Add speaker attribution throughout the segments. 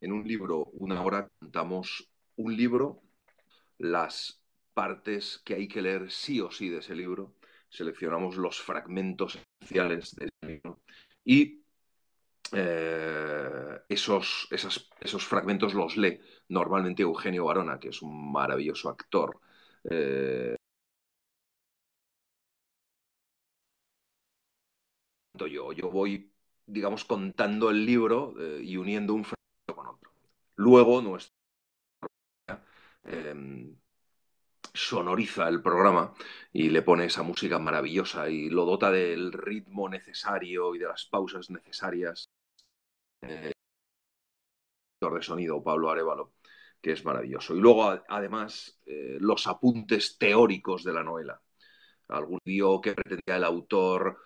Speaker 1: En un libro, una hora, contamos un libro, las partes que hay que leer sí o sí de ese libro, seleccionamos los fragmentos esenciales del libro y eh, esos, esos, fragmentos los lee normalmente Eugenio Barona, que es un maravilloso actor. Eh, yo, yo voy, digamos, contando el libro eh, y uniendo un fragmento Luego, nuestra em, sonoriza el programa y le pone esa música maravillosa y lo dota del ritmo necesario y de las pausas necesarias. Eh, de sonido, Pablo Arevalo, que es maravilloso. Y luego, además, eh, los apuntes teóricos de la novela. Algún dio que pretendía el autor,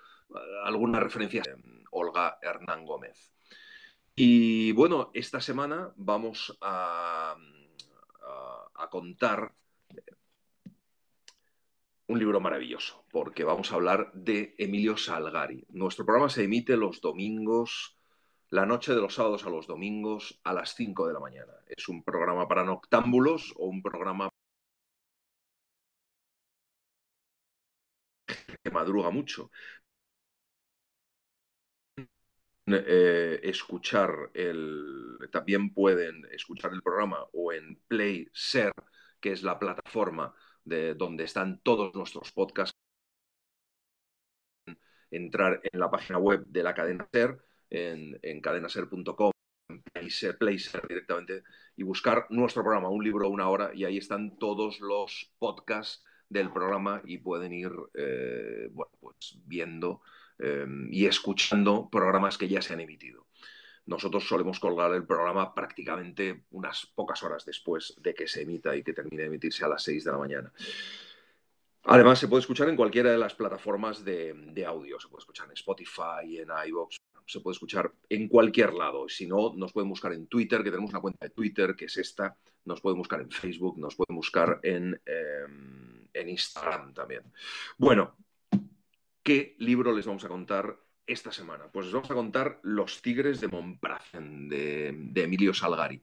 Speaker 1: alguna referencia em, Olga Hernán Gómez. Y bueno, esta semana vamos a, contar un libro maravilloso, porque vamos a hablar de Emilio Salgari. Nuestro programa se emite los domingos, la noche de los sábados a los domingos a las 5 de la mañana. Es un programa para noctámbulos o un programa que madruga mucho, eh, escuchar el, también pueden escuchar el programa o en Ser que es la plataforma de donde están todos nuestros podcasts. Entrar en la página web de la cadena Ser, en, en cadenaser.com, Play PlaySer directamente, y buscar nuestro programa, un libro, una hora, y ahí están todos los podcasts del programa y pueden ir eh, bueno, pues viendo Em, y escuchando programas que ya se han emitido. Nosotros solemos colgar el programa prácticamente unas pocas horas después de que se emita y que termine de emitirse a las 6 de la mañana. Además, se puede escuchar en cualquiera de las plataformas de, audio. Se puede escuchar en Spotify, en iVoox, se puede escuchar en cualquier lado. Si no, nos pueden buscar en Twitter, que tenemos una cuenta de Twitter, que es esta. Nos pueden buscar en Facebook, nos pueden buscar en, em, en Instagram también. Bueno, ¿Qué libro les vamos a contar esta semana? Pues les vamos a contar Los Tigres de Monprasen, de, Emilio Salgari.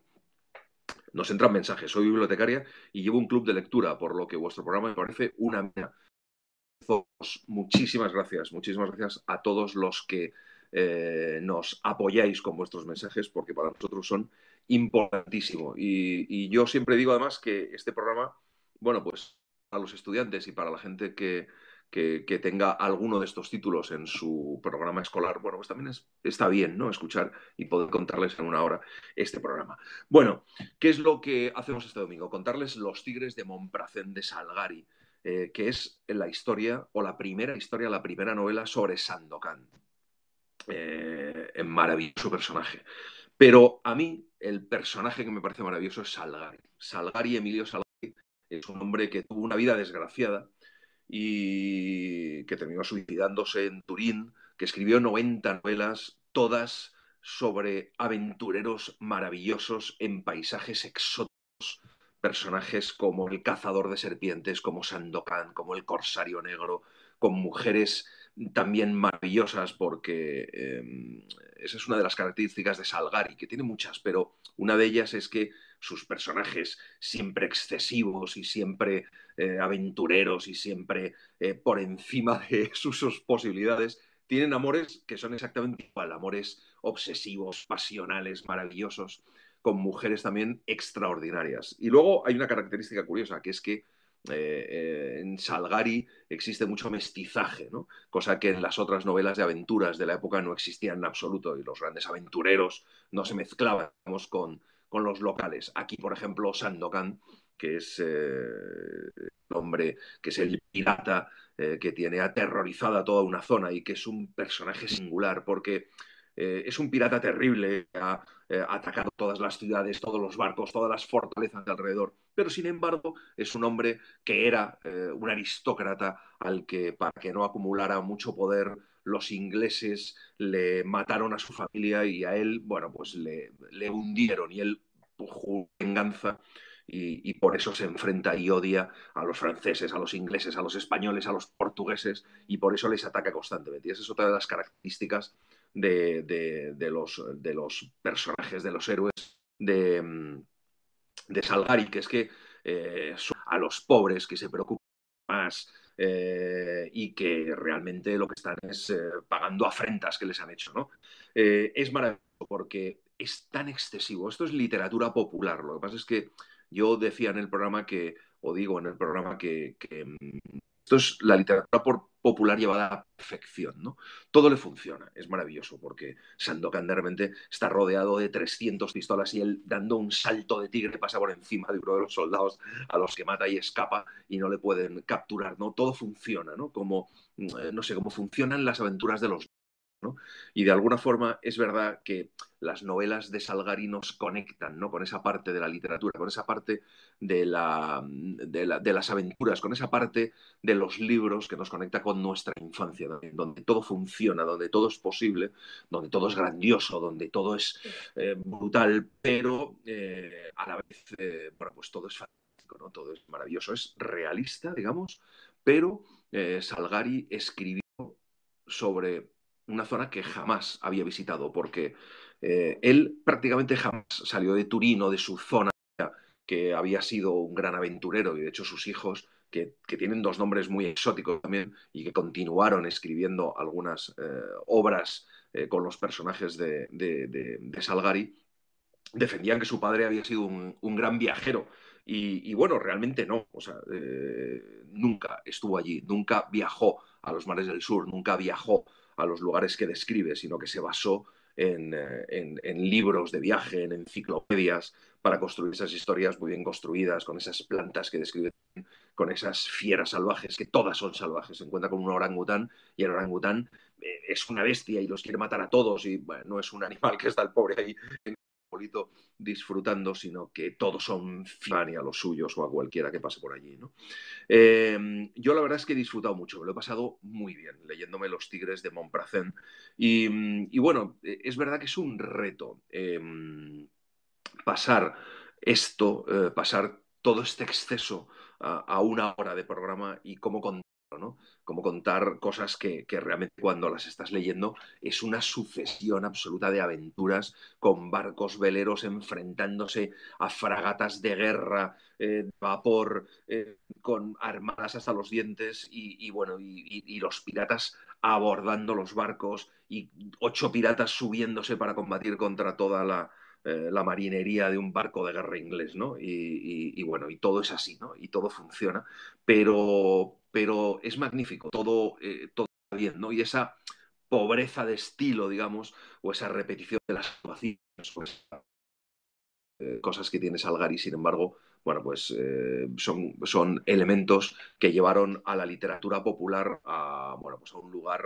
Speaker 1: Nos entran mensajes. Soy bibliotecaria y llevo un club de lectura, por lo que vuestro programa me parece una mina. Muchísimas gracias, muchísimas gracias a todos los que eh, nos apoyáis con vuestros mensajes, porque para nosotros son importantísimo. y, yo siempre digo además que este programa, bueno, pues a los estudiantes y para la gente que que, tenga alguno de estos títulos en su programa escolar, bueno, pues también está bien, ¿no? Escuchar y poder contarles en una hora este programa. Bueno, ¿qué es lo que hacemos este domingo? Contarles Los Tigres de Montpracén de Salgari, eh, que es la historia, o la primera historia, la primera novela sobre Sandokan. Eh, maravilloso personaje. Pero a mí, el personaje que me parece maravilloso es Salgari. Salgari, Emilio Salgari, es un hombre que tuvo una vida desgraciada, y que terminó suicidándose en Turín, que escribió 90 novelas, todas sobre aventureros maravillosos en paisajes exóticos, personajes como el cazador de serpientes, como Sandokan, como el corsario negro, con mujeres también maravillosas porque em, esa es una de las características de Salgari, que tiene muchas, pero una de ellas es que sus personajes siempre excesivos y siempre eh, aventureros y siempre eh, por encima de sus, sus, posibilidades, tienen amores que son exactamente igual, amores obsesivos, pasionales, maravillosos, con mujeres también extraordinarias. Y luego hay una característica curiosa, que es que eh, en Salgari existe mucho mestizaje, cosa que en las otras novelas de aventuras de la época no existía en absoluto y los grandes aventureros no se mezclaban con, los locales. Aquí, por ejemplo, Sandokan, que es eh, el hombre, que es el pirata eh, que tiene aterrorizada toda una zona y que es un personaje singular porque es un pirata terrible. A, eh, atacar todas las ciudades, todos los barcos, todas las fortalezas de alrededor. Pero sin embargo, es un hombre que era eh, un aristócrata al que, para que no acumulara mucho poder, los ingleses le mataron a su familia y a él, bueno, pues le, hundieron y él puso venganza. Y, y, por eso se enfrenta y odia a los franceses, a los ingleses, a los españoles, a los portugueses, y por eso les ataca constantemente. Y esa es otra de las características de, los, de los personajes, de los héroes de, mm, de Salgari, que es que eh, son a los pobres que se preocupan más eh, y que realmente lo que están es eh, pagando afrentas que les han hecho. ¿no? es maravilloso porque es tan excesivo. Esto es literatura popular. Lo que pasa es que yo decía en el programa que, o digo en el programa que mm, esto es la literatura por popular llevada a perfección, ¿no? Todo le funciona, es maravilloso, porque Sandokan de repente está rodeado de 300 pistolas y él dando un salto de tigre pasa por encima de uno de los soldados a los que mata y escapa y no le pueden capturar, ¿no? Todo funciona, ¿no? Como, eh, no sé, cómo funcionan las aventuras de los y de alguna forma es verdad que las novelas de Salgari nos conectan ¿no? con esa parte de la literatura, con esa parte de, la, de, las aventuras, con esa parte de los libros que nos conecta con nuestra infancia, donde, todo funciona, donde todo es posible, donde todo es grandioso, donde todo es eh, brutal, pero eh, a la vez, eh, pues todo es fantástico, ¿no? todo es maravilloso, es realista, digamos, pero Salgari escribió sobre una zona que jamás había visitado, porque eh, él prácticamente jamás salió de Turín o de su zona, que había sido un gran aventurero, y de hecho sus hijos, que, tienen dos nombres muy exóticos también, y que continuaron escribiendo algunas eh, obras eh, con los personajes de, Salgari, defendían que su padre había sido un, gran viajero. Y, y, bueno, realmente no, o sea, nunca estuvo allí, nunca viajó a los mares del sur, nunca viajó a los lugares que describe, sino que se basó eh, en, libros de viaje, en enciclopedias, para construir esas historias muy bien construidas, con esas plantas que describe, con esas fieras salvajes, que todas son salvajes. Se encuentra con un orangután y el orangután eh, es una bestia y los quiere matar a todos y bueno, no es un animal que está el pobre ahí disfrutando, sino que todos son fan y a los suyos o a cualquiera que pase por allí. ¿no? Em, yo la verdad es que he disfrutado mucho, me lo he pasado muy bien leyéndome Los Tigres de Montpracén. Y, bueno, e, es verdad que es un reto em, pasar esto, eh, pasar todo este exceso a, una hora de programa y cómo contar como contar cosas que, realmente cuando las estás leyendo es una sucesión absoluta de aventuras con barcos veleros enfrentándose a fragatas de guerra, eh, vapor, eh, con armadas hasta los dientes y, bueno, y, los piratas abordando los barcos y ocho piratas subiéndose para combatir contra toda la, eh, la marinería de un barco de guerra inglés, ¿no? Y, bueno, y todo es así, ¿no? Y todo funciona, pero, pero es magnífico, todo, eh, está todo bien, ¿no? Y esa pobreza de estilo, digamos, o esa repetición de las vacías, pues, eh, cosas que tiene Salgari, sin embargo, bueno, pues son, son, elementos que llevaron a la literatura popular a, pues, a un lugar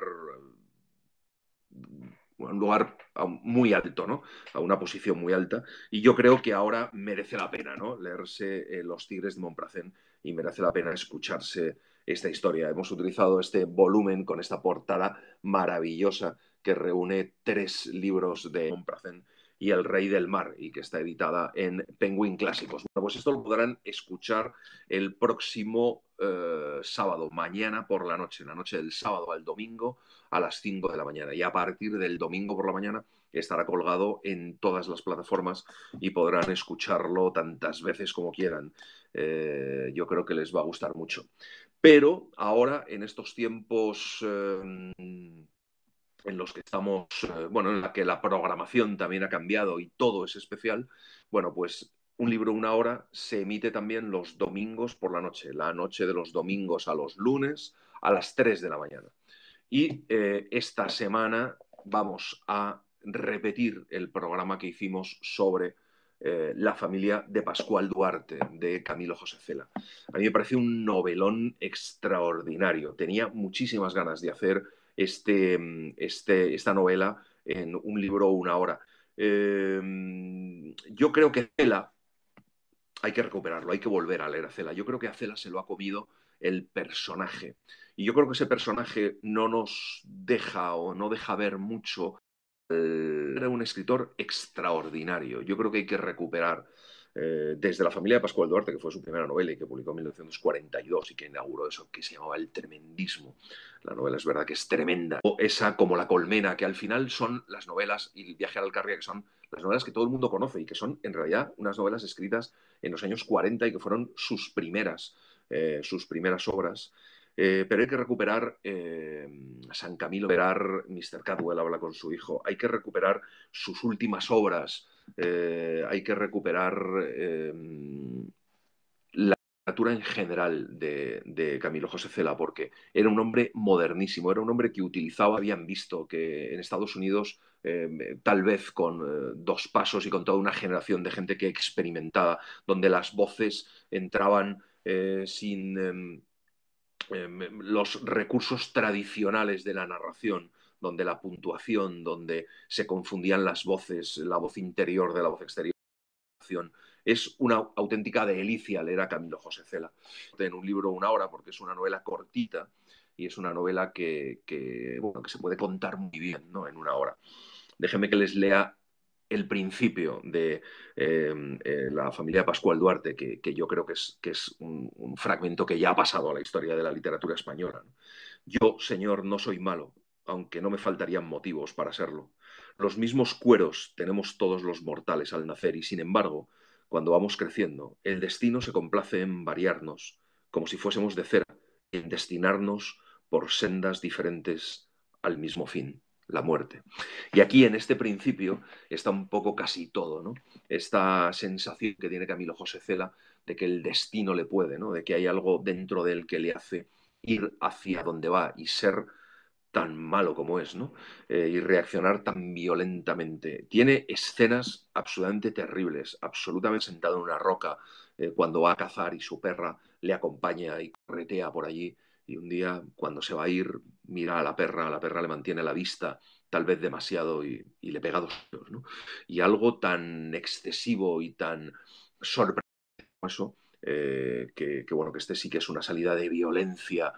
Speaker 1: un lugar muy alto, ¿no? A una posición muy alta. Y yo creo que ahora merece la pena, ¿no? Leerse eh, Los Tigres de Montpracén y merece la pena escucharse esta historia. Hemos utilizado este volumen con esta portada maravillosa que reúne tres libros de Montpracén y El Rey del Mar, y que está editada en Penguin Clásicos. Bueno, pues esto lo podrán escuchar el próximo eh, sábado, mañana por la noche, en la noche del sábado al domingo a las 5 de la mañana. Y a partir del domingo por la mañana estará colgado en todas las plataformas y podrán escucharlo tantas veces como quieran. Eh, yo creo que les va a gustar mucho. Pero ahora, en estos tiempos... Eh, en los que estamos, eh, bueno, en la que la programación también ha cambiado y todo es especial, bueno, pues un libro una hora se emite también los domingos por la noche, la noche de los domingos a los lunes a las 3 de la mañana. Y eh, esta semana vamos a repetir el programa que hicimos sobre eh, la familia de Pascual Duarte, de Camilo José Cela. A mí me parece un novelón extraordinario. Tenía muchísimas ganas de hacer este, mm, este, esta novela en un libro o una hora. Em, yo creo que Cela hay que recuperarlo, hay que volver a leer a Cela. Yo creo que a Cela se lo ha comido el personaje. Y yo creo que ese personaje no nos deja o no deja ver mucho. Eh, era un escritor extraordinario. Yo creo que hay que recuperar eh, desde la familia de Pascual Duarte, que fue su primera novela y que publicó en 1942 y que inauguró eso, que se llamaba El Tremendismo. La novela es verdad que es tremenda. O esa como La Colmena, que al final son las novelas, y El viaje a la Alcarria, que son las novelas que todo el mundo conoce y que son en realidad unas novelas escritas en los años 40 y que fueron sus primeras, eh, sus primeras obras. Eh, pero hay que recuperar San Camilo, recuperar Mr. Cadwell habla con su hijo, hay que recuperar sus últimas obras, eh, hay que recuperar em, la literatura en general de, Camilo José Cela, porque era un hombre modernísimo, era un hombre que utilizaba, habían visto que en Estados Unidos, em, tal vez con eh, dos pasos y con toda una generación de gente que experimentaba, donde las voces entraban eh, sin em, los recursos tradicionales de la narración donde la puntuación, donde se confundían las voces, la voz interior de la voz exterior. Es una auténtica delicia leer a Camilo José Cela. En un libro, una hora, porque es una novela cortita y es una novela que, se puede contar muy bien en una hora. déjeme que les lea el principio de em, eh, la familia Pascual Duarte, que, yo creo que es, es un, fragmento que ya ha pasado a la historia de la literatura española. Yo, señor, no soy malo, aunque no me faltarían motivos para serlo. Los mismos cueros tenemos todos los mortales al nacer y, sin embargo, cuando vamos creciendo, el destino se complace en variarnos, como si fuésemos de cera, en destinarnos por sendas diferentes al mismo fin, la muerte. Y aquí, en este principio, está un poco casi todo, ¿no? Esta sensación que tiene Camilo José Cela de que el destino le puede, ¿no? De que hay algo dentro de él que le hace ir hacia donde va y ser tan malo como es, ¿no? Eh, y reaccionar tan violentamente. Tiene escenas absolutamente terribles, absolutamente sentado en una roca eh, cuando va a cazar y su perra le acompaña y corretea por allí. Y un día, cuando se va a ir, mira a la perra, a la perra le mantiene la vista, tal vez demasiado, y, le pega dos ¿no? Y algo tan excesivo y tan sorprendente como eso, eh, que, bueno, que este sí que es una salida de violencia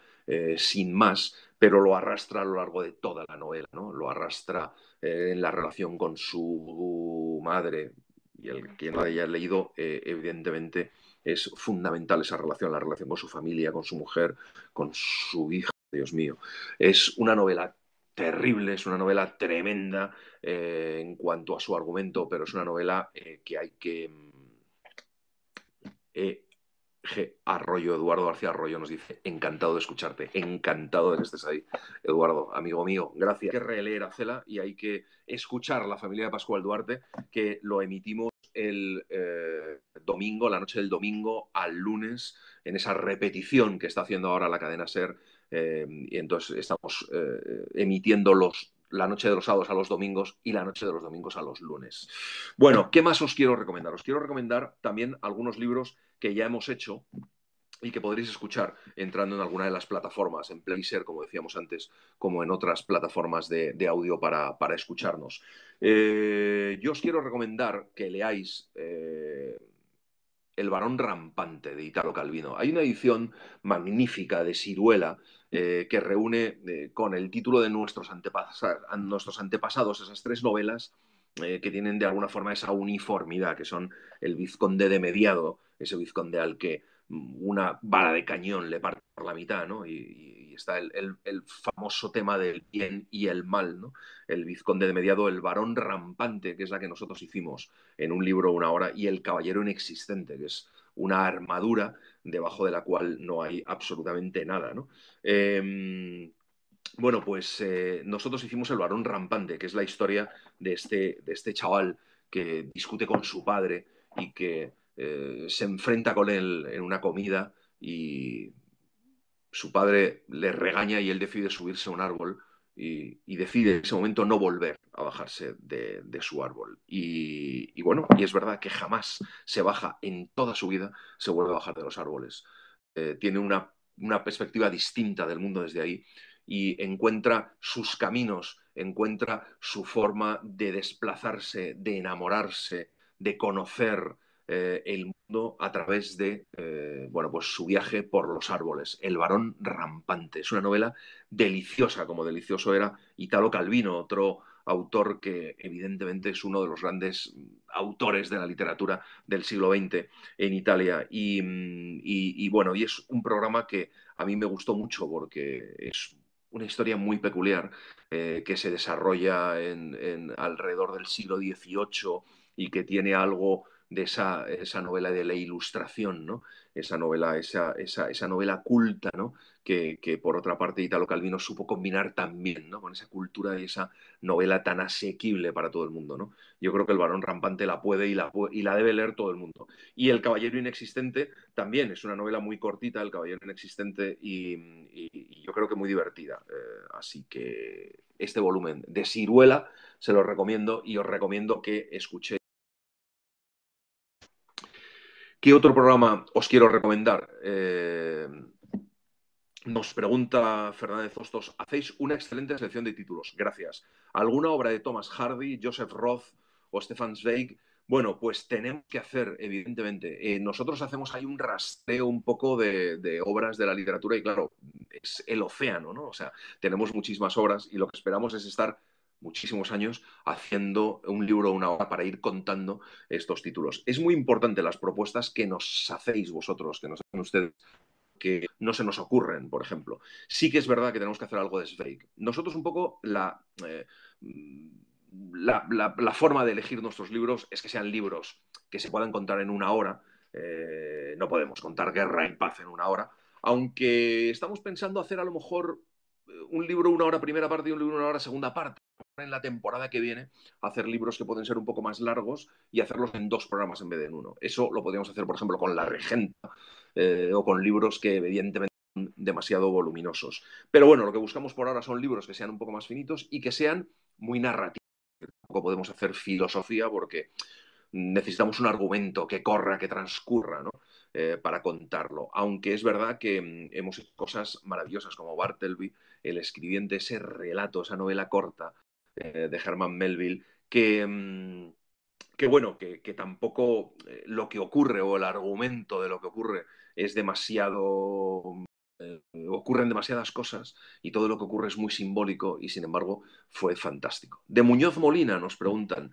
Speaker 1: sin más, pero lo arrastra a lo largo de toda la novela, ¿no? Lo arrastra eh, en la relación con su madre, y el que no haya leído, eh, evidentemente, es fundamental esa relación, la relación con su familia, con su mujer, con su hija, Dios mío. Es una novela terrible, es una novela tremenda eh, en cuanto a su argumento, pero es una novela que hay que... Mm, Arroyo, Eduardo García Arroyo nos dice, encantado de escucharte, encantado de que estés ahí. Eduardo, amigo mío, gracias. Hay que releer a Cela y hay que escuchar a la familia de Pascual Duarte, que lo emitimos el eh, domingo, la noche del domingo al lunes, en esa repetición que está haciendo ahora la cadena SER. Eh, y entonces estamos eh, emitiendo los la noche de los sábados a los domingos y la noche de los domingos a los lunes. Bueno, ¿qué más os quiero recomendar? Os quiero recomendar también algunos libros que ya hemos hecho y que podréis escuchar entrando en alguna de las plataformas, en Playser como decíamos antes, como en otras plataformas de, audio para, escucharnos. Eh, yo os quiero recomendar que leáis eh, El varón rampante de Italo Calvino. Hay una edición magnífica de Siruela eh, que reúne con el título de nuestros, nuestros antepasados esas tres novelas eh, que tienen de alguna forma esa uniformidad, que son el vizconde de mediado, ese vizconde al que mm, una bala de cañón le parte por la mitad, ¿no? Y, está el, famoso tema del bien y el mal, ¿no? El vizconde de mediado, el varón rampante, que es la que nosotros hicimos en un libro una hora, y el caballero inexistente, que es una armadura debajo de la cual no hay absolutamente nada, ¿no? Em, bueno, pues eh, nosotros hicimos El varón rampante, que es la historia de este, de este chaval que discute con su padre y que eh, se enfrenta con él en una comida y su padre le regaña y él decide subirse a un árbol y, decide en ese momento no volver a bajarse de, su árbol. Y, bueno, y es verdad que jamás se baja en toda su vida, se vuelve a bajar de los árboles. Eh, tiene una, una perspectiva distinta del mundo desde ahí y encuentra sus caminos, encuentra su forma de desplazarse, de enamorarse, de conocer eh, el mundo a través de eh, bueno, pues su viaje por los árboles, El varón rampante. Es una novela deliciosa, como delicioso era Italo Calvino, otro autor que evidentemente es uno de los grandes mm, autores de la literatura del siglo XX en Italia. Mm, y, bueno, y es un programa que a mí me gustó mucho porque es una historia muy peculiar eh, que se desarrolla en, alrededor del siglo XVIII y que tiene algo de esa, esa novela de la ilustración, ¿no? esa novela, esa, novela culta, ¿no? Que, por otra parte Italo Calvino supo combinar también, ¿no? Con esa cultura y esa novela tan asequible para todo el mundo, ¿no? Yo creo que El varón rampante la puede y la, y la debe leer todo el mundo. Y El caballero inexistente también es una novela muy cortita, El caballero inexistente, y, yo creo que muy divertida. Eh, así que este volumen de Ciruela se lo recomiendo y os recomiendo que escuchéis ¿Qué otro programa os quiero recomendar? Eh, nos pregunta Fernández Hostos, hacéis una excelente selección de títulos, gracias. ¿Alguna obra de Thomas Hardy, Joseph Roth o Stefan Zweig? Bueno, pues tenemos que hacer, evidentemente. Eh, nosotros hacemos ahí un rastreo un poco de, obras de la literatura y claro, es el océano, ¿no? O sea, tenemos muchísimas obras y lo que esperamos es estar muchísimos años haciendo un libro o una hora para ir contando estos títulos. Es muy importante las propuestas que nos hacéis vosotros, que nos hacen ustedes que no se nos ocurren, por ejemplo. Sí que es verdad que tenemos que hacer algo de Sveik. Nosotros un poco eh, la, la, forma de elegir nuestros libros es que sean libros que se puedan contar en una hora. Eh, no podemos contar guerra y paz en una hora, aunque estamos pensando hacer a lo mejor un libro una hora primera parte y un libro una hora segunda parte. En la temporada que viene, hacer libros que pueden ser un poco más largos y hacerlos en dos programas en vez de en uno. Eso lo podríamos hacer, por ejemplo, con La Regenta eh, o con libros que evidentemente son demasiado voluminosos. Pero bueno, lo que buscamos por ahora son libros que sean un poco más finitos y que sean muy narrativos. Tampoco podemos hacer filosofía porque necesitamos un argumento que corra, que transcurra, ¿no? Eh, para contarlo. Aunque es verdad que mm, hemos hecho cosas maravillosas como Bartleby, el escribiente ese relato, esa novela corta eh, de Herman Melville, que... Mm, bueno, que, tampoco eh, lo que ocurre o el argumento de lo que ocurre es demasiado... Eh, ocurren demasiadas cosas y todo lo que ocurre es muy simbólico y sin embargo fue fantástico. De Muñoz Molina nos preguntan,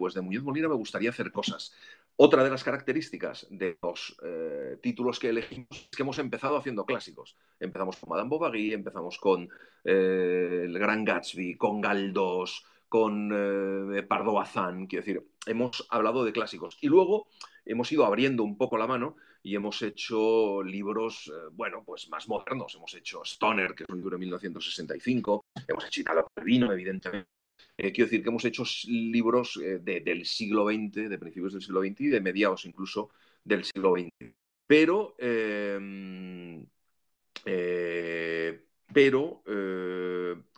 Speaker 1: pues de Muñoz Molina me gustaría hacer cosas. Otra de las características de los eh, títulos que elegimos es que hemos empezado haciendo clásicos. Empezamos con Madame Bovary, empezamos con eh, El Gran Gatsby, con Galdós, con eh, Pardo Bazán. Quiero decir, hemos hablado de clásicos. Y luego hemos ido abriendo un poco la mano y hemos hecho libros, bueno, pues más modernos. Hemos hecho Stoner, que es un libro de 1965. Hemos hecho Italo Calvino, evidentemente eh, quiero decir que hemos hecho libros eh, del siglo XX, de principios del siglo XX y de mediados incluso del siglo XX. Pero, em, eh, pero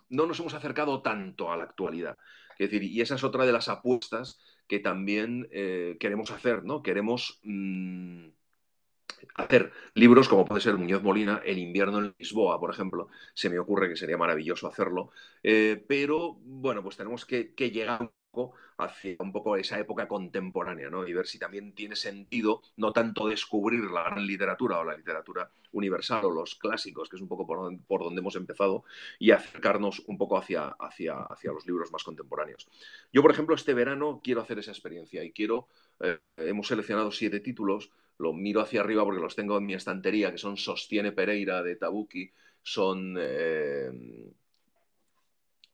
Speaker 1: no nos hemos acercado tanto a la actualidad. Es decir, y esa es otra de las apuestas que también queremos hacer, ¿no? Queremos... Mm, hacer libros como puede ser Muñoz Molina, El invierno en Lisboa, por ejemplo, se me ocurre que sería maravilloso hacerlo, eh, pero bueno, pues tenemos que, llegar un poco hacia un poco esa época contemporánea, ¿no? Y ver si también tiene sentido no tanto descubrir la gran literatura o la literatura universal o los clásicos, que es un poco por donde, hemos empezado, y acercarnos un poco hacia, hacia, hacia los libros más contemporáneos. Yo, por ejemplo, este verano quiero hacer esa experiencia y quiero, eh, hemos seleccionado siete títulos, lo miro hacia arriba porque los tengo en mi estantería, que son Sostiene Pereira de Tabuki, son, eh,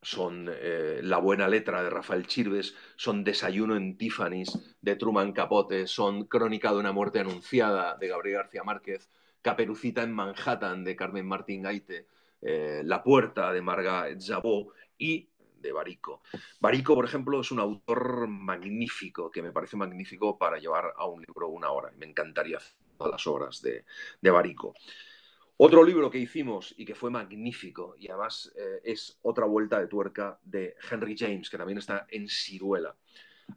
Speaker 1: son eh, La Buena Letra de Rafael Chirves, son Desayuno en Tiffany's de Truman Capote, son Crónica de una muerte anunciada de Gabriel García Márquez, Caperucita en Manhattan de Carmen Martín Gaite, eh, La Puerta de Marga Jabó y de Barico. Barico, por ejemplo, es un autor magnífico, que me parece magnífico para llevar a un libro una hora. Me encantaría todas las obras de, de Barico. Otro libro que hicimos y que fue magnífico, y además eh, es otra vuelta de tuerca de Henry James, que también está en Siruela,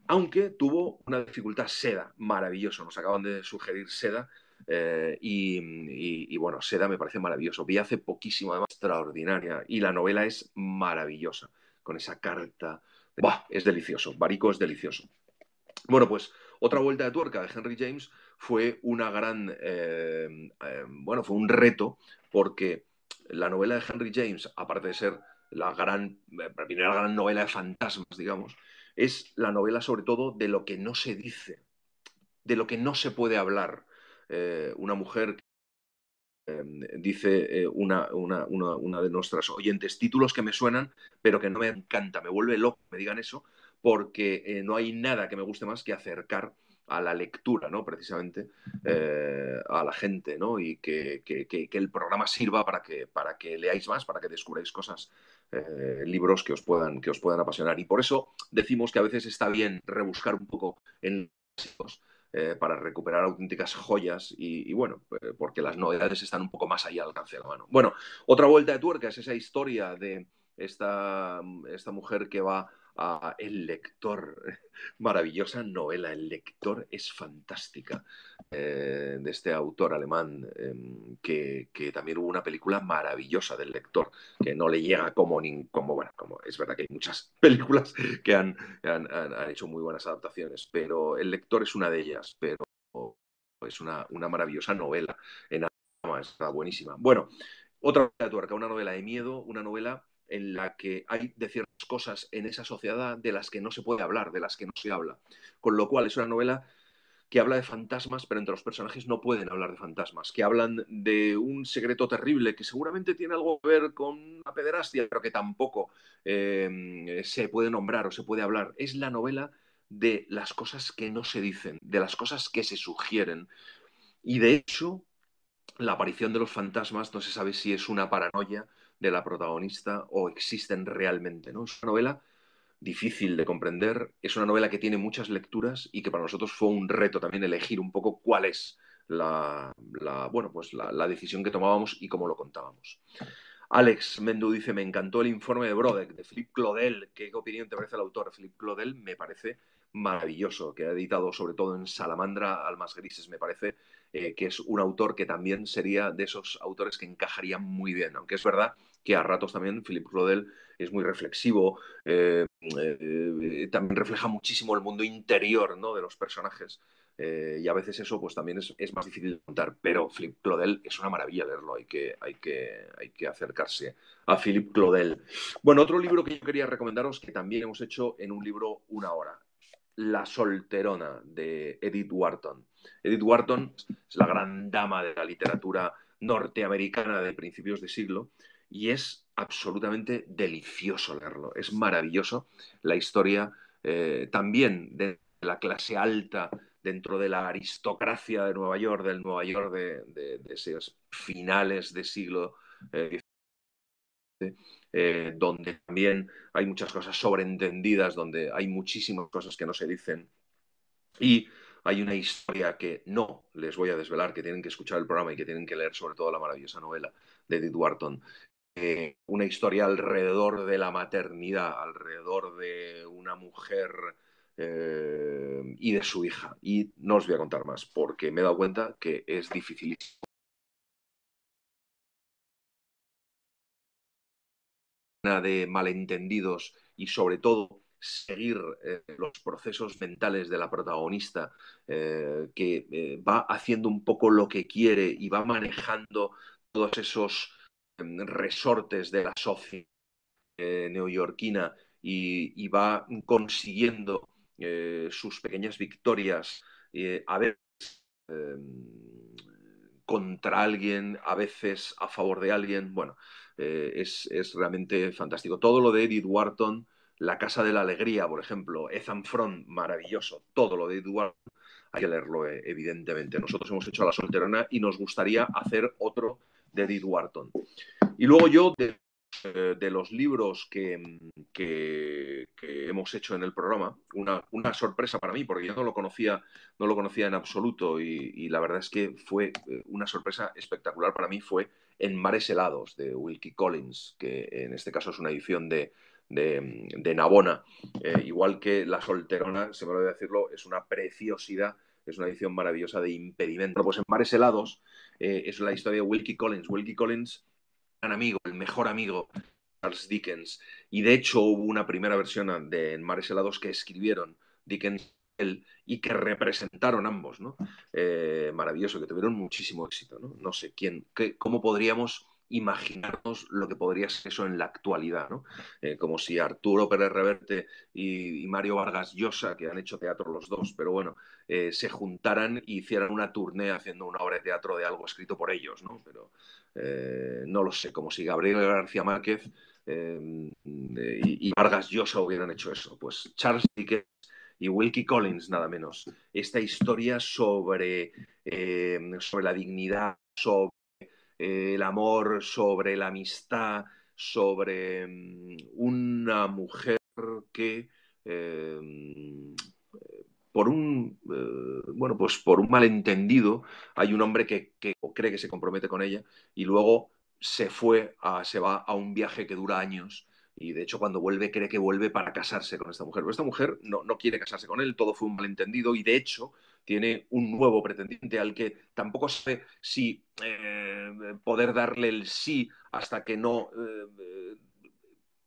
Speaker 1: aunque tuvo una dificultad seda, maravilloso, nos acaban de sugerir seda, eh, y, y, bueno, seda me parece maravilloso, vi hace poquísimo, además extraordinaria, y la novela es maravillosa con esa carta. Bah, es delicioso, Barico es delicioso. Bueno, pues otra vuelta de tuerca de Henry James fue una gran, eh, eh, bueno, fue un reto porque la novela de Henry James, aparte de ser la gran, eh, primera gran novela de fantasmas, digamos, es la novela sobre todo de lo que no se dice, de lo que no se puede hablar. una mujer Em, dice eh, una, de nuestras oyentes, títulos que me suenan, pero que no me encanta, me vuelve loco, me digan eso, porque eh, no hay nada que me guste más que acercar a la lectura, ¿no? Precisamente eh, a la gente, ¿no? Y que, el programa sirva para que, para que leáis más, para que descubráis cosas, libros que os, puedan, que os puedan apasionar. Y por eso decimos que a veces está bien rebuscar un poco en los eh, para recuperar auténticas joyas y, bueno, eh, porque las novedades están un poco más allá del alcance de la mano. Bueno, otra vuelta de tuerca es esa historia de esta, esta mujer que va a ah, El Lector. Maravillosa novela, El Lector es fantástica, eh, de este autor alemán, em, que, también hubo una película maravillosa del Lector, que no le llega como, ni, como bueno, como es verdad que hay muchas películas que han, hecho muy buenas adaptaciones, pero El Lector es una de ellas, pero es una, maravillosa novela en está buenísima. Bueno, otra novela tuerca, una novela de miedo, una novela en la que hay de ciertas cosas en esa sociedad de las que no se puede hablar, de las que no se habla. Con lo cual es una novela que habla de fantasmas, pero entre los personajes no pueden hablar de fantasmas, que hablan de un secreto terrible que seguramente tiene algo que ver con la pederastia, pero que tampoco em, se puede nombrar o se puede hablar. Es la novela de las cosas que no se dicen, de las cosas que se sugieren. Y de hecho, la aparición de los fantasmas, no se sabe si es una paranoia de la protagonista o existen realmente. ¿no? Es una novela difícil de comprender, es una novela que tiene muchas lecturas y que para nosotros fue un reto también elegir un poco cuál es la, bueno, pues la, decisión que tomábamos y cómo lo contábamos. Alex Mendú dice, me encantó el informe de Brodeck, de Philippe Claudel. ¿Qué opinión te parece el autor? Philippe Claudel me parece maravilloso, que ha editado sobre todo en Salamandra, Almas Grises. Me parece eh, que es un autor que también sería de esos autores que encajarían muy bien, aunque es verdad que a ratos también Philip Claudel es muy reflexivo, eh, eh, también refleja muchísimo el mundo interior ¿no? de los personajes. y a veces eso pues también es, más difícil de contar, pero Philip Claudel es una maravilla leerlo, hay que, hay que, hay que acercarse a Philip Claudel. Bueno, otro libro que yo quería recomendaros, que también hemos hecho en un libro una hora, La solterona de Edith Wharton. Edith Wharton es la gran dama de la literatura norteamericana de principios de siglo y es absolutamente delicioso leerlo. Es maravilloso la historia eh, también de la clase alta dentro de la aristocracia de Nueva York, del Nueva York de, esos finales de siglo eh, eh, donde también hay muchas cosas sobreentendidas, donde hay muchísimas cosas que no se dicen. Y hay una historia que no les voy a desvelar, que tienen que escuchar el programa y que tienen que leer sobre todo la maravillosa novela de Edith Wharton. Eh, una historia alrededor de la maternidad, alrededor de una mujer eh, y de su hija. Y no os voy a contar más, porque me he dado cuenta que es dificilísimo de malentendidos y sobre todo seguir eh, los procesos mentales de la protagonista, eh, que eh, va haciendo un poco lo que quiere y va manejando todos esos em, resortes de la sociedad neoyorquina y, va consiguiendo sus pequeñas victorias, a veces em, contra alguien, a veces a favor de alguien. Bueno, es, es, realmente fantástico. Todo lo de Edith Wharton la Casa de la Alegría, por ejemplo, Ethan Front, maravilloso, todo lo de Edward, hay que leerlo, eh, evidentemente. Nosotros hemos hecho a la solterona y nos gustaría hacer otro de Edith Y luego yo, de, eh, los libros que, hemos hecho en el programa, una, sorpresa para mí, porque yo no lo conocía, no lo conocía en absoluto, y la verdad es que fue eh, una sorpresa espectacular para mí, fue En Mares Helados, de Wilkie Collins, que en este caso es una edición de de, Nabona, Navona. Eh, igual que La Solterona, se me a decirlo, es una preciosidad, es una edición maravillosa de Impedimento. Pues en Mares Helados eh, es la historia de Wilkie Collins. Wilkie Collins, gran amigo, el mejor amigo de Charles Dickens. Y de hecho hubo una primera versión de En Mares Helados que escribieron Dickens y que representaron ambos, ¿no? Eh, maravilloso, que tuvieron muchísimo éxito, ¿no? No sé quién, qué, cómo podríamos imaginarnos lo que podría ser eso en la actualidad, ¿no? Eh, como si Arturo Pérez Reverte y, Mario Vargas Llosa, que han hecho teatro los dos, pero bueno, eh, se juntaran e hicieran una tournée haciendo una obra de teatro de algo escrito por ellos, ¿no? Pero eh, no lo sé, como si Gabriel García Márquez em, y, Vargas Llosa hubieran hecho eso. Pues Charles Dickens y Wilkie Collins, nada menos. Esta historia sobre, em, sobre la dignidad, sobre eh, el amor, sobre la amistad, sobre mm, una mujer que eh, mm, eh, por un bueno pues por un malentendido hay un hombre que, cree que se compromete con ella y luego se fue a, se va a un viaje que dura años y de hecho cuando vuelve cree que vuelve para casarse con esta mujer. Pero esta mujer no, no quiere casarse con él, todo fue un malentendido y de hecho tiene un nuevo pretendiente al que tampoco sé si eh, poder darle el sí hasta que no eh,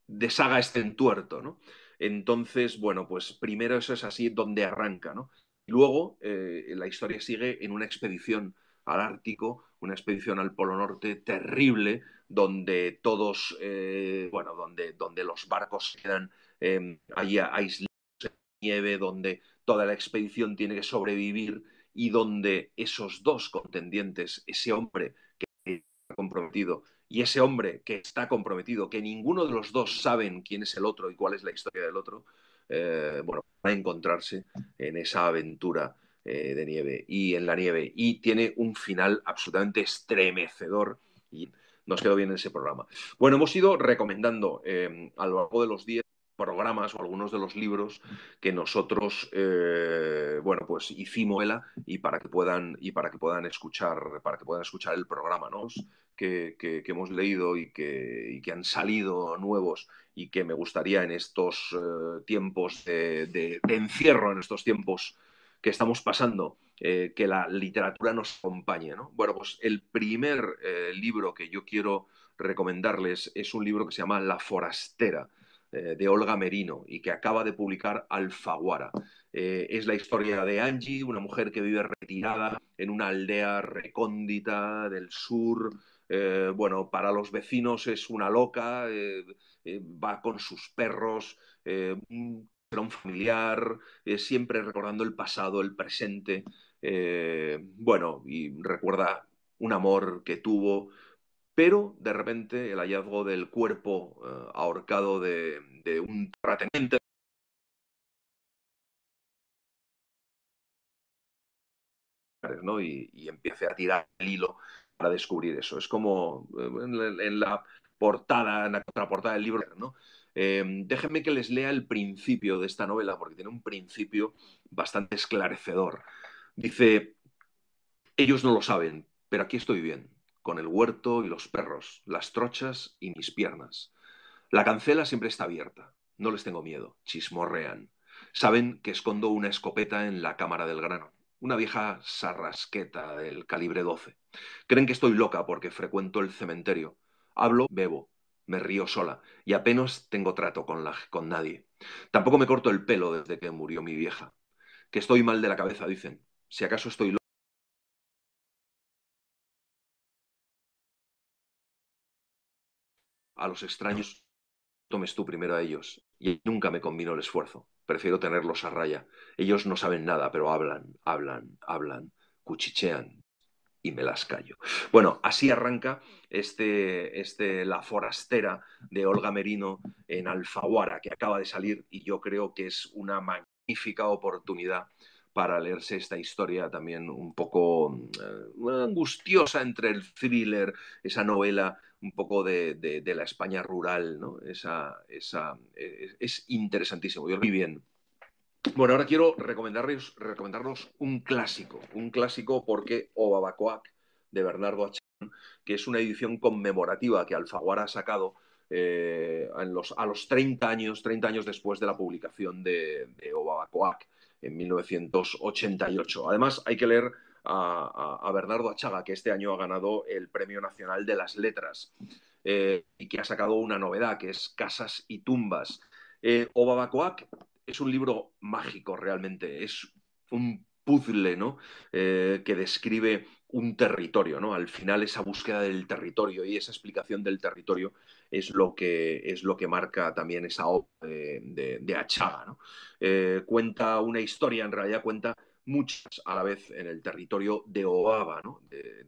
Speaker 1: deshaga este entuerto. Entonces, bueno, pues primero eso es así donde arranca. ¿no? Luego eh, la historia sigue en una expedición al Ártico, una expedición al Polo Norte terrible, donde todos, eh, bueno, donde, donde los barcos quedan em, ahí aislados en nieve, donde toda la expedición tiene que sobrevivir y donde esos dos contendientes, ese hombre que está comprometido y ese hombre que está comprometido, que ninguno de los dos saben quién es el otro y cuál es la historia del otro, eh, bueno, van a encontrarse en esa aventura eh, de nieve y en la nieve y tiene un final absolutamente estremecedor y nos quedó bien ese programa. Bueno, hemos ido recomendando eh, a lo largo de los 10 programas o algunos de los libros que nosotros eh, bueno pues hicimos y para que puedan y para que puedan escuchar para que puedan escuchar el programa ¿no? que, hemos leído y que, han salido nuevos y que me gustaría en estos tiempos de, encierro en estos tiempos que estamos pasando, eh, que la literatura nos acompañe. ¿no? Bueno, pues el primer eh, libro que yo quiero recomendarles es un libro que se llama La Forastera, eh, de Olga Merino, y que acaba de publicar Alfaguara. es la historia de Angie, una mujer que vive retirada en una aldea recóndita del sur. bueno, para los vecinos es una loca, va con sus perros, un familiar, eh, siempre recordando el pasado, el presente, eh, bueno, y recuerda un amor que tuvo, pero de repente el hallazgo del cuerpo eh, ahorcado de, un terrateniente ¿no? Y, empiece a tirar el hilo para descubrir eso. Es como en la portada, en la contraportada del libro, ¿no? Em, déjenme que les lea el principio de esta novela, porque tiene un principio bastante esclarecedor. Dice, ellos no lo saben, pero aquí estoy bien, con el huerto y los perros, las trochas y mis piernas. La cancela siempre está abierta, no les tengo miedo, chismorrean. Saben que escondo una escopeta en la cámara del grano, una vieja sarrasqueta del calibre 12. Creen que estoy loca porque frecuento el cementerio. Hablo, bebo, me río sola y apenas tengo trato con, la, con nadie. Tampoco me corto el pelo desde que murió mi vieja. Que estoy mal de la cabeza, dicen. Si acaso estoy loco. A los extraños tomes tú primero a ellos y nunca me combino el esfuerzo. Prefiero tenerlos a raya. Ellos no saben nada, pero hablan, hablan, hablan, cuchichean, y me las callo. Bueno, así arranca este, este La Forastera de Olga Merino en Alfaguara, que acaba de salir y yo creo que es una magnífica oportunidad para leerse esta historia también un poco eh, angustiosa entre el thriller, esa novela un poco de, la España rural, ¿no? Esa, esa, es, eh, es interesantísimo. Yo lo vi bien, bueno, ahora quiero recomendarles, recomendarnos un clásico, un clásico porque Obabacoac de Bernardo Achaga, que es una edición conmemorativa que Alfaguara ha sacado eh, los, a los 30 años, 30 años después de la publicación de, de Obabacoac en 1988. Además, hay que leer a, Bernardo Achaga, que este año ha ganado el Premio Nacional de las Letras eh, y que ha sacado una novedad, que es Casas y Tumbas. Eh, Obabacoac es un libro mágico realmente, es un puzzle, ¿no? Eh, que describe un territorio, ¿no? Al final esa búsqueda del territorio y esa explicación del territorio es lo que, es lo que marca también esa obra de, Achaga, eh, cuenta una historia, en realidad cuenta muchas a la vez en el territorio de Obaba, De,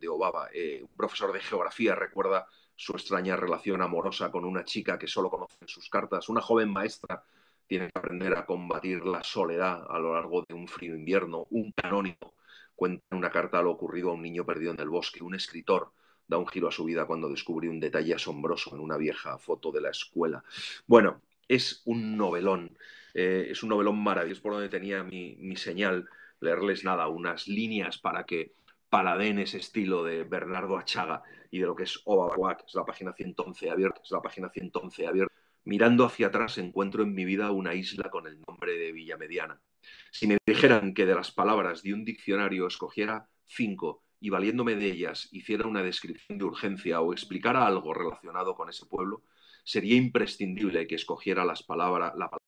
Speaker 1: eh, un profesor de geografía recuerda su extraña relación amorosa con una chica que solo conoce sus cartas, una joven maestra tiene que aprender a combatir la soledad a lo largo de un frío invierno. Un canónigo cuenta en una carta lo ocurrido a un niño perdido en el bosque. Un escritor da un giro a su vida cuando descubre un detalle asombroso en una vieja foto de la escuela. Bueno, es un novelón, eh, es un novelón maravilloso, por donde tenía mi, señal, leerles nada, unas líneas para que paladén ese estilo de Bernardo Achaga y de lo que es Wack. es la página 111 abierta, es la página 111 abierta, Mirando hacia atrás encuentro en mi vida una isla con el nombre de Villa Mediana. Si me dijeran que de las palabras de un diccionario escogiera cinco y valiéndome de ellas hiciera una descripción de urgencia o explicara algo relacionado con ese pueblo, sería imprescindible que escogiera las palabras, la palabra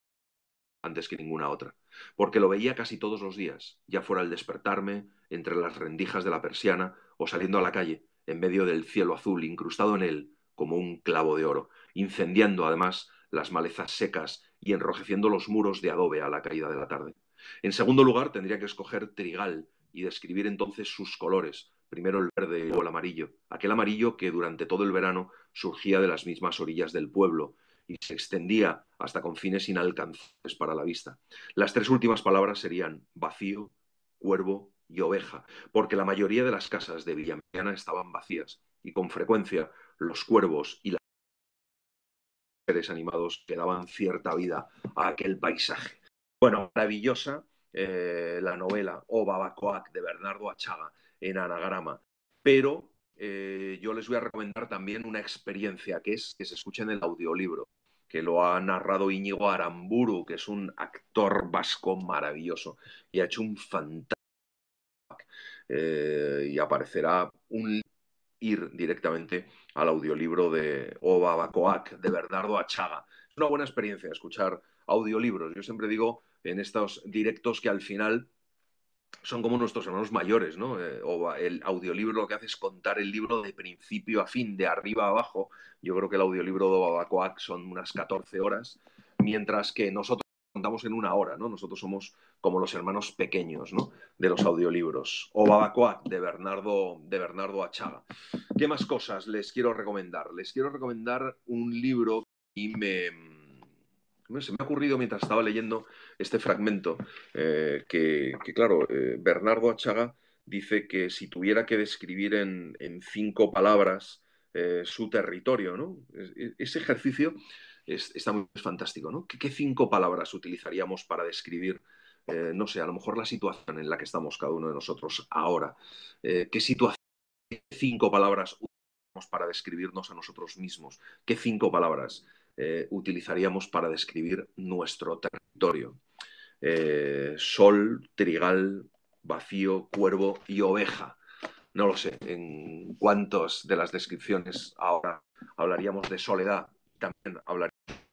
Speaker 1: antes que ninguna otra, porque lo veía casi todos los días, ya fuera al despertarme, entre las rendijas de la persiana o saliendo a la calle, en medio del cielo azul incrustado en él como un clavo de oro, incendiando además las malezas secas y enrojeciendo los muros de adobe a la caída de la tarde. En segundo lugar, tendría que escoger trigal y describir entonces sus colores, primero el verde o el amarillo, aquel amarillo que durante todo el verano surgía de las mismas orillas del pueblo y se extendía hasta confines inalcanzables para la vista. Las tres últimas palabras serían vacío, cuervo y oveja, porque la mayoría de las casas de Villampiana estaban vacías y con frecuencia los cuervos y animados que daban cierta vida a aquel paisaje. Bueno, maravillosa eh, la novela O Coac de Bernardo Achaga en anagrama, pero eh, yo les voy a recomendar también una experiencia que es que se escuche en el audiolibro, que lo ha narrado Íñigo Aramburu, que es un actor vasco maravilloso y ha hecho un fantástico. Eh, y aparecerá un ir directamente al audiolibro de Oba Bacoac, de Bernardo Achaga. Es una buena experiencia escuchar audiolibros. Yo siempre digo en estos directos que al final son como nuestros hermanos mayores, ¿no? Eh, el audiolibro lo que hace es contar el libro de principio a fin, de arriba a abajo. Yo creo que el audiolibro de Bacoac son unas 14 horas, mientras que nosotros contamos en una hora, ¿no? Nosotros somos como los hermanos pequeños, ¿no? De los audiolibros. O Babacoa, de Bernardo, de Bernardo Achaga. ¿Qué más cosas les quiero recomendar? Les quiero recomendar un libro y me se me ha ocurrido mientras estaba leyendo este fragmento, eh, que, claro, eh, Bernardo Achaga dice que si tuviera que describir en, cinco palabras eh, su territorio, ¿no? ese ejercicio es, está muy fantástico, ¿no? ¿Qué, cinco palabras utilizaríamos para describir, eh, no sé, a lo mejor la situación en la que estamos cada uno de nosotros ahora? Eh, ¿Qué situación, cinco palabras utilizaríamos para describirnos a nosotros mismos? ¿Qué cinco palabras eh, utilizaríamos para describir nuestro territorio? sol, trigal, vacío, cuervo y oveja no lo sé en cuántas de las descripciones ahora hablaríamos de soledad, también hablaríamos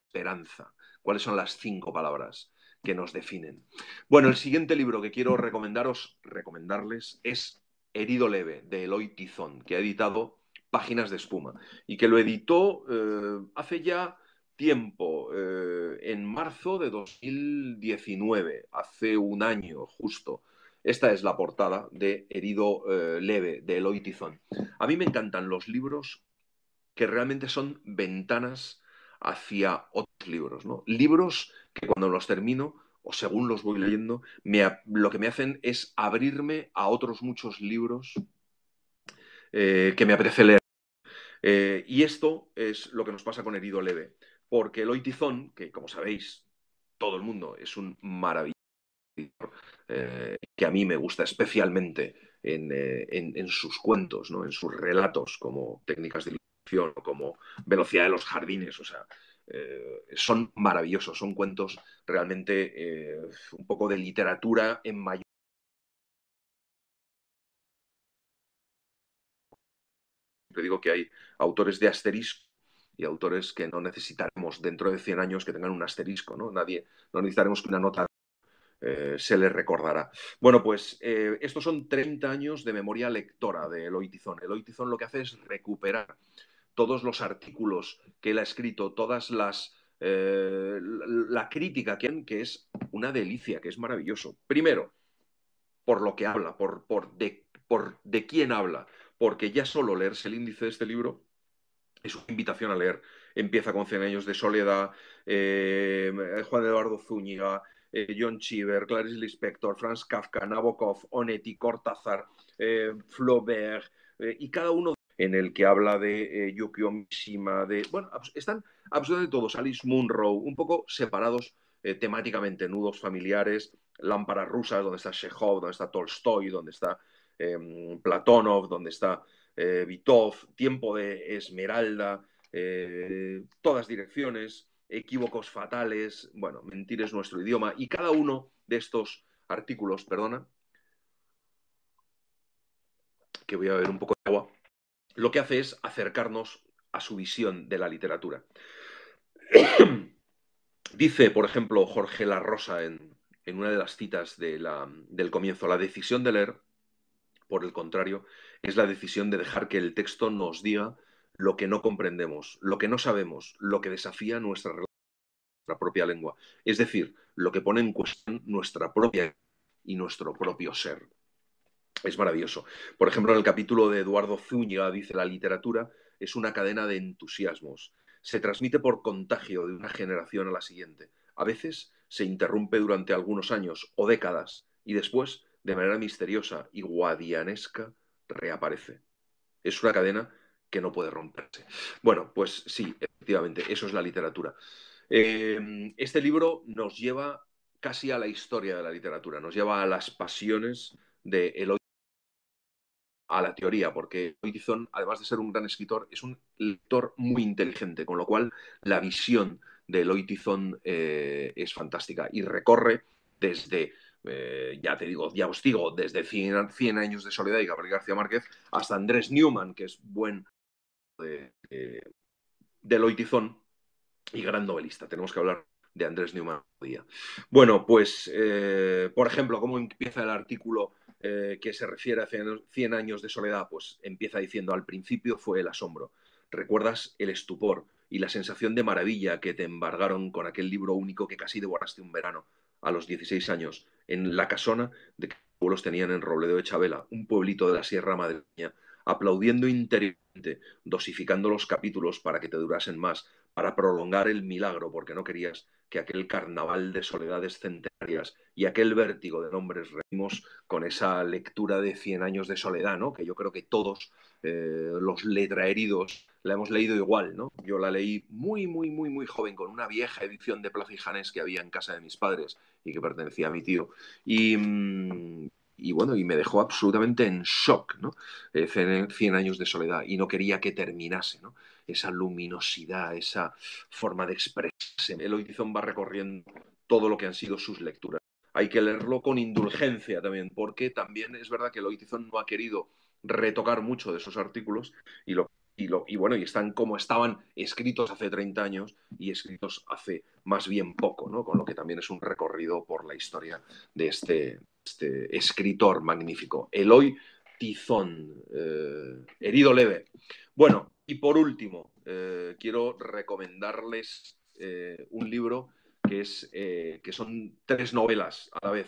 Speaker 1: esperanza. ¿Cuáles son las cinco palabras que nos definen? Bueno, el siguiente libro que quiero recomendaros, recomendarles, es Herido Leve, de Eloy Tizón, que ha editado Páginas de Espuma y que lo editó eh, hace ya tiempo, eh, en marzo de 2019, hace un año justo. Esta es la portada de Herido eh, Leve, de Eloy Tizón. A mí me encantan los libros que realmente son ventanas hacia otros libros, Libros que cuando los termino o según los voy leyendo, me, lo que me hacen es abrirme a otros muchos libros eh, que me apetece leer. Eh, y esto es lo que nos pasa con Herido Leve, porque el Oitizón, que como sabéis, todo el mundo es un maravilloso eh, que a mí me gusta especialmente eh, en, sus cuentos, ¿no? en sus relatos como técnicas de como Velocidad de los Jardines, o sea, eh, son maravillosos, son cuentos realmente eh, un poco de literatura en mayor. Te digo que hay autores de asterisco y autores que no necesitaremos dentro de 100 años que tengan un asterisco, ¿no? Nadie, no necesitaremos que una nota eh, se les recordara Bueno, pues estos son 30 años de memoria lectora de Eloy Tizón. Eloy Tizón lo que hace es recuperar todos los artículos que él ha escrito, todas las... Eh, la crítica que, que es una delicia, que es maravilloso. Primero, por lo que habla, por, por, de, por de quién habla, porque ya solo leerse el índice de este libro es una invitación a leer. Empieza con 100 años de soledad, eh, Juan Eduardo Zúñiga, eh, John Cheever, Clarice Lispector, Franz Kafka, Nabokov, Onetti, Cortázar, Flaubert, y cada uno en el que habla de eh, Yukio Mishima, de... Bueno, están absolutamente todos, Alice Munro, un poco separados eh, temáticamente, nudos familiares, lámparas rusas, donde está Chekhov, donde está Tolstoy, donde está Platónov, em, Platonov, donde está Vitov, eh, Tiempo de Esmeralda, todas direcciones, equívocos fatales, bueno, mentir es nuestro idioma, y cada uno de estos artículos, perdona, que voy a ver un poco lo que hace es acercarnos a su visión de la literatura. Dice, por ejemplo, Jorge La Rosa en, una de las citas del comienzo, la decisión de leer, por el contrario, es la decisión de dejar que el texto nos diga lo que no comprendemos, lo que no sabemos, lo que desafía nuestra, nuestra propia lengua, es decir, lo que pone en cuestión nuestra propia y nuestro propio ser. Es maravilloso. Por ejemplo, en el capítulo de Eduardo Zúñiga dice la literatura es una cadena de entusiasmos. Se transmite por contagio de una generación a la siguiente. A veces se interrumpe durante algunos años o décadas y después, de manera misteriosa y guadianesca, reaparece. Es una cadena que no puede romperse. Bueno, pues sí, efectivamente, eso es la literatura. Em, este libro nos lleva casi a la historia de la literatura, nos lleva a las pasiones de Eloy a la teoría, porque Oitizón, además de ser un gran escritor, es un lector muy inteligente, con lo cual la visión de Loitizón eh, es fantástica y recorre desde, eh, ya te digo, ya os digo, desde 100, años de soledad y Gabriel García Márquez hasta Andrés Newman, que es buen de, eh, de y gran novelista. Tenemos que hablar de Andrés Newman. Día. Bueno, pues, por ejemplo, cómo empieza el artículo eh, que se refiere a 100 años de soledad, pues empieza diciendo, al principio fue el asombro, recuerdas el estupor y la sensación de maravilla que te embargaron con aquel libro único que casi devoraste un verano, a los 16 años, en la casona de que los pueblos tenían en Robledo de Chabela, un pueblito de la Sierra Madrileña, aplaudiendo interiormente, dosificando los capítulos para que te durasen más, para prolongar el milagro, porque no querías que aquel carnaval de soledades centenarias y aquel vértigo de nombres reímos con esa lectura de 100 años de soledad, ¿no? que yo creo que todos eh, los letraheridos la hemos leído igual. ¿no? Yo la leí muy, muy, muy, muy joven, con una vieja edición de Plaza que había en casa de mis padres y que pertenecía a mi tío. Y mm, y bueno, y me dejó absolutamente en shock, ¿no? 100 eh, años de soledad y no quería que terminase, ¿no? Esa luminosidad, esa forma de expresarse. Oitizón va recorriendo todo lo que han sido sus lecturas. Hay que leerlo con indulgencia también, porque también es verdad que el no ha querido retocar mucho de esos artículos y lo y, lo, y, bueno, y están como estaban escritos hace 30 años y escritos hace más bien poco, ¿no? Con lo que también es un recorrido por la historia de este, este escritor magnífico, Eloy Tizón, eh, herido leve. Bueno, y por último, eh, quiero recomendarles eh, un libro que, es, que son tres novelas a la vez,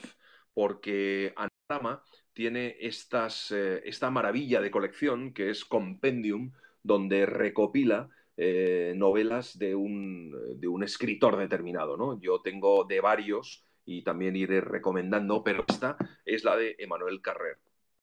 Speaker 1: porque anatama tiene estas, esta maravilla de colección que es Compendium, donde recopila novelas de un, de un escritor determinado. ¿no? Yo tengo de varios y también iré recomendando, pero esta es la de Emanuel Carrer.